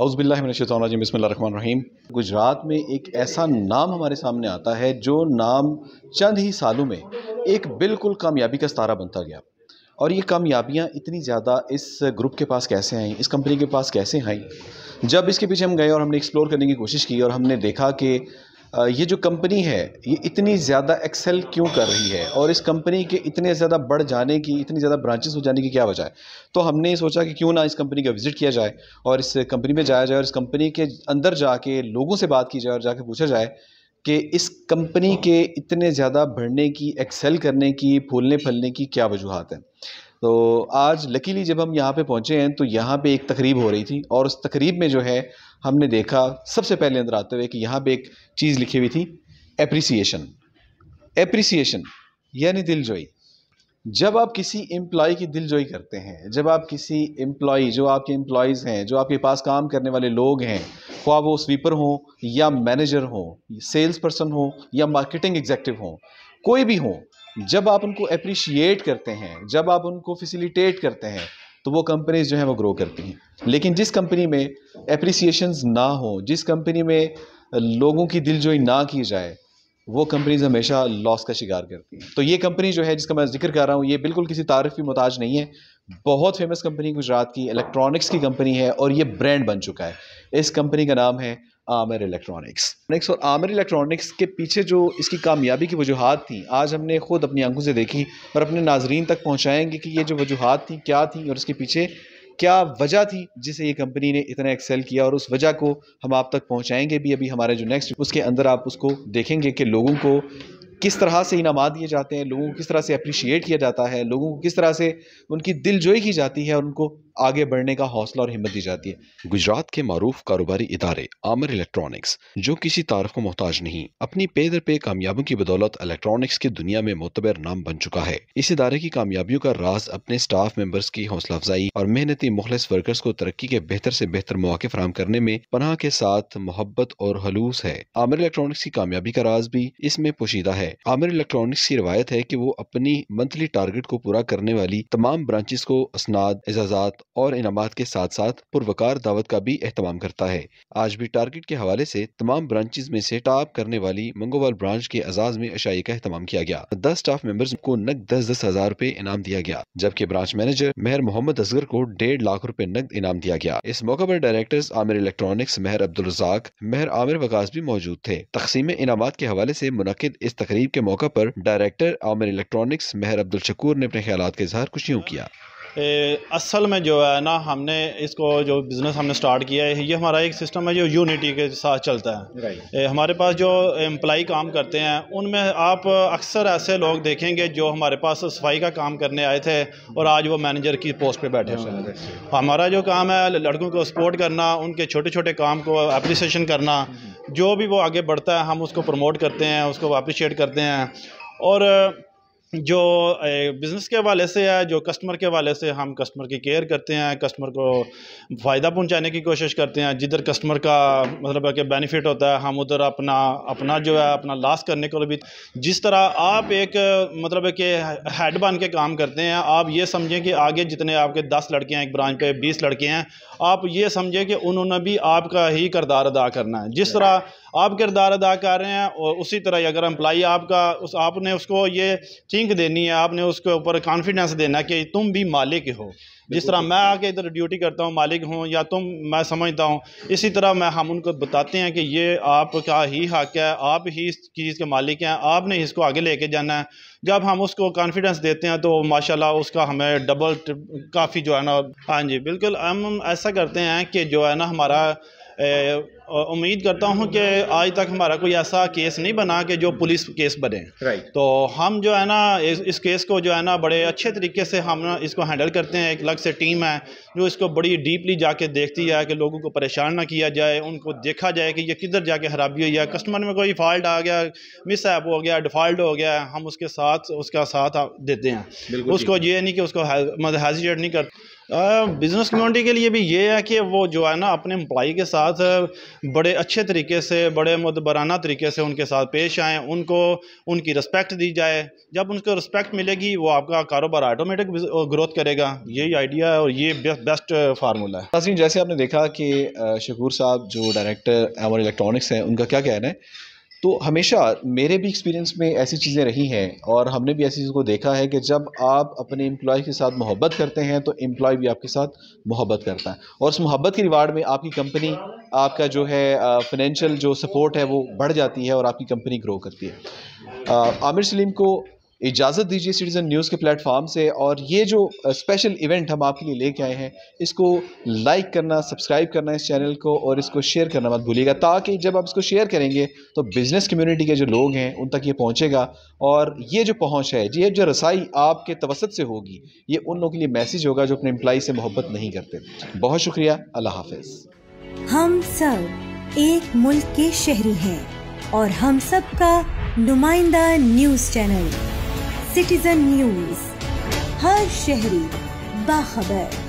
अउज़बिल्लाशतरजीम बसमीम गुजरात में एक ऐसा नाम हमारे सामने आता है जो नाम चंद ही सालों में एक बिल्कुल कामयाबी का सतारा बनता गया और ये कामयाबियाँ इतनी ज़्यादा इस ग्रुप के पास कैसे आई इस कंपनी के पास कैसे आई जब इसके पीछे हम गए और हमने एक्सप्लोर करने की कोशिश की और हमने देखा कि ये जो कंपनी है ये इतनी ज़्यादा एक्सेल क्यों कर रही है और इस कंपनी के इतने ज़्यादा बढ़ जाने की इतनी ज़्यादा ब्रांचेस हो जाने की क्या वजह है तो हमने सोचा कि क्यों ना इस कंपनी का विज़िट किया जाए और इस कंपनी में जाया जाए और इस कंपनी के अंदर जाके लोगों से बात की जाए और जाके पूछा जाए कि इस कंपनी के इतने ज़्यादा बढ़ने की एक्सेल करने की फूलने फलने की क्या वजूहत हैं तो आज लकीली जब हम यहाँ पे पहुँचे हैं तो यहाँ पे एक तकरीब हो रही थी और उस तकरीब में जो है हमने देखा सबसे पहले अंदर आते हुए कि यहाँ पे एक चीज़ लिखी हुई थी एप्रिसिएशन एप्रिसिएशन यानी दिलजोई जब आप किसी एम्प्लॉय की दिलजोई करते हैं जब आप किसी एम्प्लॉय जो आपके एम्प्लॉयज़ हैं जो आपके पास काम करने वाले लोग हैं ख्वा वो स्वीपर हों या मैनेजर हों सेल्स पर्सन हों या मार्केटिंग एग्जेक्टिव हों कोई भी हों जब आप उनको अप्रिशिएट करते हैं जब आप उनको फैसिलिटेट करते हैं तो वो कंपनीज जो हैं वो ग्रो करती हैं लेकिन जिस कंपनी में अप्रिसिएशन ना हो जिस कंपनी में लोगों की दिलजोई ना की जाए वो कंपनीज हमेशा लॉस का शिकार करती हैं तो ये कंपनी जो है जिसका मैं जिक्र कर रहा हूँ ये बिल्कुल किसी तारीफ की मोहताज नहीं है बहुत फेमस कंपनी गुजरात की इलेक्ट्रॉनिक्स की कंपनी है और ये ब्रांड बन चुका है इस कंपनी का नाम है आमिर इलेक्ट्रॉनिक्स इलेक्ट्रॉनिक्स और आमिर इलेक्ट्रॉनिक्स के पीछे जो इसकी कामयाबी की वजूहत थी आज हमने खुद अपनी आंखों से देखी और अपने नाजरीन तक पहुँचाएँगे कि ये जो वजूहत थी क्या थी और इसके पीछे क्या वजह थी जिसे ये कंपनी ने इतना एक्सेल किया और उस वजह को हम आप तक पहुंचाएंगे भी अभी हमारे जो नेक्स्ट उसके अंदर आप उसको देखेंगे कि लोगों को किस तरह से इनामा दिए जाते हैं लोगों को किस तरह से अप्रिशिएट किया जाता है लोगों को किस तरह से उनकी दिल जोई की जाती है और उनको आगे बढ़ने का हौसला और हिम्मत दी जाती है गुजरात के मरूफ कारोबारी इदारे आमर इलेक्ट्रॉनिक्स जो किसी तारफ को मोहताज नहीं अपनी पे दर पे कामयाबियों की बदौलत इलेक्ट्रॉनिक्स की दुनिया में मोतबर नाम बन चुका है इस इदारे की कामयाबियों का राज अपने स्टाफ मेंबर्स की हौसला अफजाई और मेहनती मुखलिस वर्कर्स को तरक्की के बेहतर से बेहतर मौके फराम करने में पनाह के साथ मोहब्बत और हलूस है आमिर इलेक्ट्रॉनिक्स की कामयाबी का राज भी इसमें पोशीदा है है आमिर इलेक्ट्रॉनिक्स की रवायत है की वो अपनी मंथली टारगेट को पूरा करने वाली तमाम ब्रांचेस को असनाद एजाजात और इनाम के साथ साथ पुरवकार दावत का भी अहतमाम करता है आज भी टारगेट के हवाले से तमाम ब्रांचेज में से टॉप करने वाली मंगोवाल ब्रांच के एजाज में अशाई का एहतमाम किया गया दस स्टाफ मेंबर्स को नकद दस दस हजार रूपए इनाम दिया गया जबकि ब्रांच मैनेजर मेहर मोहम्मद असगर को डेढ़ लाख रूपए नकद इनाम दिया गया इस मौके पर डायरेक्टर्स आमिर इलेक्ट्रॉनिक्स मेहर अब्दुल रजाक मेहर आमिर वकास भी मौजूद थे तकसीम इनाम के हवाले ऐसी मुनद इस तकरीब तकरीब के मौके पर डायरेक्टर आमिर इलेक्ट्रॉनिक्स मेहर अब्दुल शकूर ने अपने ख्याल के इजहार कुछ यूँ किया ए, असल में जो है ना हमने इसको जो बिज़नेस हमने स्टार्ट किया है ये हमारा एक सिस्टम है जो यूनिटी के साथ चलता है ए, हमारे पास जो एम्प्लाई काम करते हैं उनमें आप अक्सर ऐसे लोग देखेंगे जो हमारे पास सफाई का काम करने आए थे और आज वो मैनेजर की पोस्ट पे बैठे हुए हैं हमारा जो काम है लड़कों को सपोर्ट करना उनके छोटे छोटे काम को अप्रिसिएशन करना जो भी वो आगे बढ़ता है हम उसको प्रमोट करते हैं उसको अप्रिशिएट करते हैं और जो बिज़नेस के हवाले से है जो कस्टमर के हवाले से हम कस्टमर की केयर करते हैं कस्टमर को फ़ायदा पहुंचाने की कोशिश करते हैं जिधर कस्टमर का मतलब है कि बेनिफिट होता है हम उधर अपना अपना जो है अपना लॉस करने को भी जिस तरह आप एक मतलब है कि हेड बन के काम करते हैं आप ये समझें कि आगे जितने आपके दस लड़के हैं एक ब्रांच पे बीस लड़के हैं आप ये समझें कि उन्होंने भी आपका ही करदार अदा करना है जिस तरह आप किरदार अदा कर रहे हैं और उसी तरह अगर एम्प्लाई आपका उस आपने उसको ये चिंक देनी है आपने उसके ऊपर कॉन्फिडेंस देना कि तुम भी मालिक हो जिस तरह मैं आके इधर ड्यूटी करता हूँ मालिक हूँ या तुम मैं समझता हूँ इसी तरह मैं हम उनको बताते हैं कि ये आपका ही हक है आप ही इस चीज़ के मालिक हैं आपने इसको आगे लेके जाना है जब हम उसको कॉन्फिडेंस देते हैं तो माशाल्लाह उसका हमें डबल काफ़ी जो है ना हाँ जी बिल्कुल हम ऐसा करते हैं कि जो है ना हमारा ए, उम्मीद करता हूँ कि आज तक हमारा कोई ऐसा केस नहीं बना कि जो पुलिस केस बने तो हम जो है ना इस, इस केस को जो है ना बड़े अच्छे तरीके से हम इसको हैंडल करते हैं एक अलग से टीम है जो इसको बड़ी डीपली जाके देखती है कि लोगों को परेशान ना किया जाए उनको देखा जाए कि ये किधर जाके खराबी हुई है कस्टमर में कोई फॉल्ट आ गया मिस ऐप हो गया डिफ़ॉल्ट हो गया हम उसके साथ उसका साथ देते हैं उसको ये नहीं कि उसको मतलब हेजिटेट नहीं कर बिज़नेस कम्यूनिटी के लिए भी ये है कि वो जो है ना अपने एम्प्लाई के साथ बड़े अच्छे तरीके से बड़े मदबराना तरीके से उनके साथ पेश आएँ उनको उनकी रिस्पेक्ट दी जाए जब उनको रिस्पेक्ट मिलेगी वो आपका कारोबार ऑटोमेटिक ग्रोथ करेगा यही आइडिया है और ये बेस्ट फार्मूला है जैसे आपने देखा कि शकूर साहब जो डायरेक्टर एवर इलेक्ट्रॉनिक्स हैं उनका क्या कहना है तो हमेशा मेरे भी एक्सपीरियंस में ऐसी चीज़ें रही हैं और हमने भी ऐसी चीज़ को देखा है कि जब आप अपने एम्प्लॉय के साथ मोहब्बत करते हैं तो एम्प्लॉय भी आपके साथ मोहब्बत करता है और उस मोहब्बत की रिवार्ड में आपकी कंपनी आपका जो है फाइनेंशियल जो सपोर्ट है वो बढ़ जाती है और आपकी कंपनी ग्रो करती है आमिर सलीम को इजाज़त दीजिए सिटीज़न न्यूज़ के प्लेटफॉर्म से और ये जो स्पेशल इवेंट हम आपके लिए लेके आए हैं इसको लाइक करना सब्सक्राइब करना इस चैनल को और इसको शेयर करना मत भूलिएगा ताकि जब आप इसको शेयर करेंगे तो बिज़नेस कम्युनिटी के जो लोग हैं उन तक ये पहुँचेगा और ये जो पहुँच है ये जो रसाई आपके तवसत से होगी ये उन लोगों के लिए मैसेज होगा जो अपने एम्प्लाई से मोहब्बत नहीं करते बहुत शुक्रिया अल्लाह हाफ हम सब एक मुल्क के शहरी हैं और हम सब का नुमाइंदा न्यूज़ चैनल सिटीजन न्यूज हर शहरी बाखबर